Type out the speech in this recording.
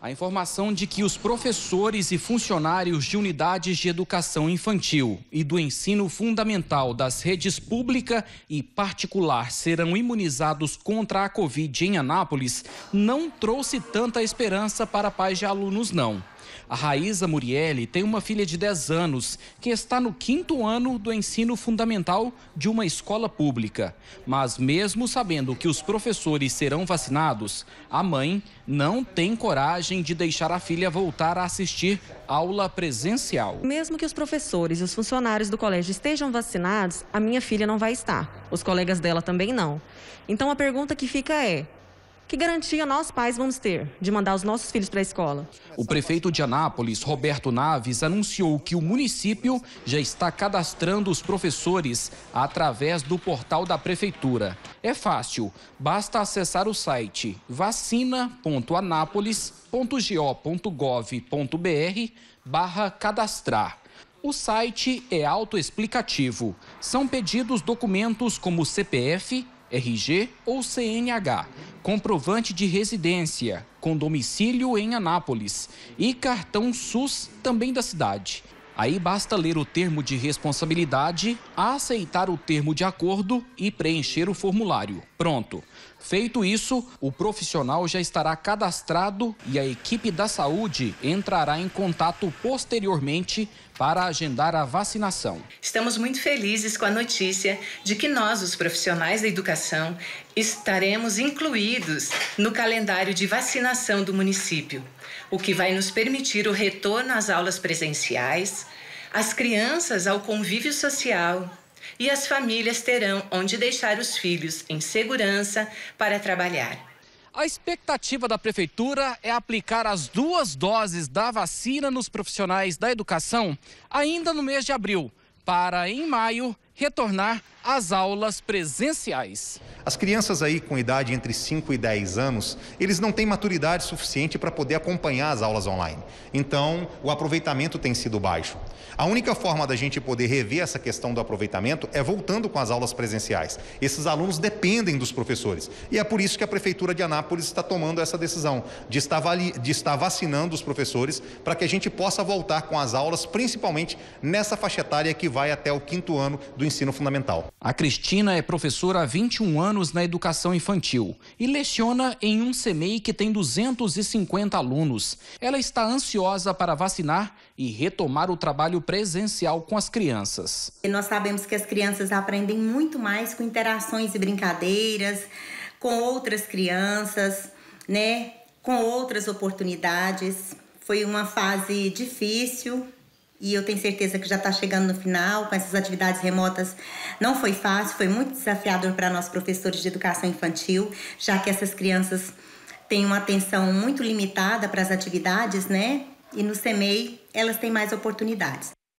a informação de que os professores e funcionários de unidades de educação infantil e do ensino fundamental das redes pública e particular serão imunizados contra a Covid em Anápolis não trouxe tanta esperança para pais de alunos, não. A Raíza Murielli tem uma filha de 10 anos que está no quinto ano do ensino fundamental de uma escola pública. Mas, mesmo sabendo que os professores serão vacinados, a mãe não tem coragem coragem de deixar a filha voltar a assistir aula presencial. Mesmo que os professores e os funcionários do colégio estejam vacinados, a minha filha não vai estar. Os colegas dela também não. Então a pergunta que fica é: que garantia nós pais vamos ter de mandar os nossos filhos para a escola? O prefeito de Anápolis, Roberto Naves, anunciou que o município já está cadastrando os professores através do portal da prefeitura. É fácil, basta acessar o site vacina.anápolis.go.gov.br barra cadastrar. O site é autoexplicativo. São pedidos documentos como CPF, RG ou CNH, comprovante de residência, com domicílio em Anápolis e cartão SUS também da cidade. Aí basta ler o termo de responsabilidade, aceitar o termo de acordo e preencher o formulário pronto. Feito isso, o profissional já estará cadastrado e a equipe da saúde entrará em contato posteriormente para agendar a vacinação. Estamos muito felizes com a notícia de que nós, os profissionais da educação, estaremos incluídos no calendário de vacinação do município, o que vai nos permitir o retorno às aulas presenciais, as crianças ao convívio social e as famílias terão onde deixar os filhos em segurança para trabalhar. A expectativa da Prefeitura é aplicar as duas doses da vacina nos profissionais da educação ainda no mês de abril, para, em maio, retornar às aulas presenciais. As crianças aí com idade entre 5 e 10 anos, eles não têm maturidade suficiente para poder acompanhar as aulas online. Então, o aproveitamento tem sido baixo. A única forma da gente poder rever essa questão do aproveitamento é voltando com as aulas presenciais. Esses alunos dependem dos professores. E é por isso que a Prefeitura de Anápolis está tomando essa decisão de estar, de estar vacinando os professores para que a gente possa voltar com as aulas, principalmente nessa faixa etária que vai até o quinto ano do ensino fundamental. A Cristina é professora há 21 anos anos na educação infantil e leciona em um CMEI que tem 250 alunos. Ela está ansiosa para vacinar e retomar o trabalho presencial com as crianças. E nós sabemos que as crianças aprendem muito mais com interações e brincadeiras, com outras crianças, né? Com outras oportunidades. Foi uma fase difícil, e eu tenho certeza que já está chegando no final com essas atividades remotas. Não foi fácil, foi muito desafiador para nós professores de educação infantil, já que essas crianças têm uma atenção muito limitada para as atividades, né? E no CEMEI elas têm mais oportunidades.